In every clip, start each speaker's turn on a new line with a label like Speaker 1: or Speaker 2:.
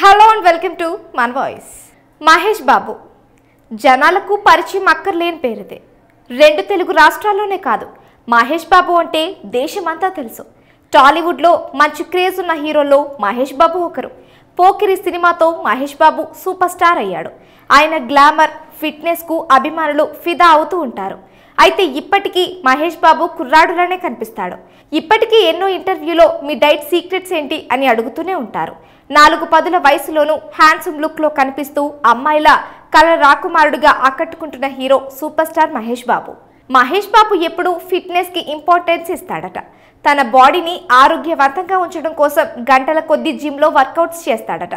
Speaker 1: hello and welcome to మన్ voice Mahesh Babu జనాలకు పరిచయం అక్కర్లేని పేరుదే రెండు తెలుగు రాష్ట్రాల్లోనే కాదు మహేష్ బాబు అంటే దేశమంతా తెలుసు టాలీవుడ్లో మంచి క్రేజ్ ఉన్న హీరోలో మహేష్ బాబు ఒకరు పోకిరి సినిమాతో మహేష్ బాబు సూపర్ స్టార్ అయ్యాడు ఆయన గ్లామర్ ఫిట్నెస్కు అభిమానులు ఫిదా అవుతూ ఉంటారు అయితే ఇప్పటికీ మహేష్ బాబు కుర్రాడులానే కనిపిస్తాడు ఇప్పటికీ ఎన్నో ఇంటర్వ్యూలో మీ డైట్ సీక్రెట్స్ ఏంటి అని అడుగుతూనే ఉంటారు నాలుగు పదుల వయసులోనూ హ్యాండ్సమ్ లుక్లో కనిపిస్తూ అమ్మాయిల కల రాకుమారుడిగా ఆకట్టుకుంటున్న hero super star Mahesh Babu Mahesh Babu ఎప్పుడూ ఫిట్నెస్కి ఇంపార్టెన్స్ ఇస్తాడట తన బాడీని ఆరోగ్యవంతంగా ఉంచడం కోసం గంటల కొద్ది జిమ్లో వర్కౌట్స్ చేస్తాడట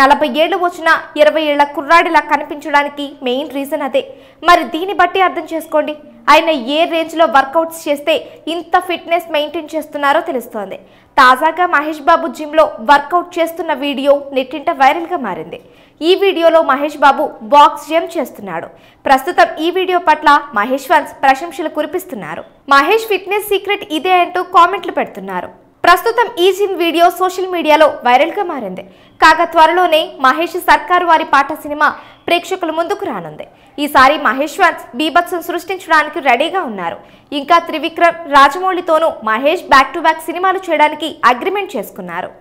Speaker 1: నలభై ఏళ్ళు వచ్చిన ఇరవై ఏళ్ల కుర్రాడిలా కనిపించడానికి మెయిన్ రీజన్ అదే మరి దీన్ని బట్టి అర్థం చేసుకోండి ఆయన ఏ రేంజ్లో వర్కౌట్స్ చేస్తే ఇంత ఫిట్నెస్ మెయింటైన్ చేస్తున్నారో తెలుస్తోంది తాజాగా మహేష్ బాబు జిమ్లో వర్కౌట్ చేస్తున్న వీడియో నెట్టింట వైరల్గా మారింది ఈ వీడియోలో మహేష్ బాబు బాక్స్ జిమ్ చేస్తున్నాడు ప్రస్తుతం ఈ వీడియో పట్ల మహేష్ ఫ్యాన్స్ ప్రశంసలు కురిపిస్తున్నారు మహేష్ ఫిట్నెస్ సీక్రెట్ ఇదే అంటూ కామెంట్లు పెడుతున్నారు ప్రస్తుతం ఈ జిమ్ వీడియో సోషల్ మీడియాలో వైరల్గా మారింది కాగా త్వరలోనే మహేష్ సర్కార్ వారి పాట సినిమా ప్రేక్షకుల ముందుకు రానుంది ఈసారి మహేష్ వన్స్ బీభత్సం సృష్టించడానికి రెడీగా ఉన్నారు ఇంకా త్రివిక్రమ్ రాజమౌళితోనూ మహేష్ బ్యాక్ టు బ్యాక్ సినిమాలు చేయడానికి అగ్రిమెంట్ చేసుకున్నారు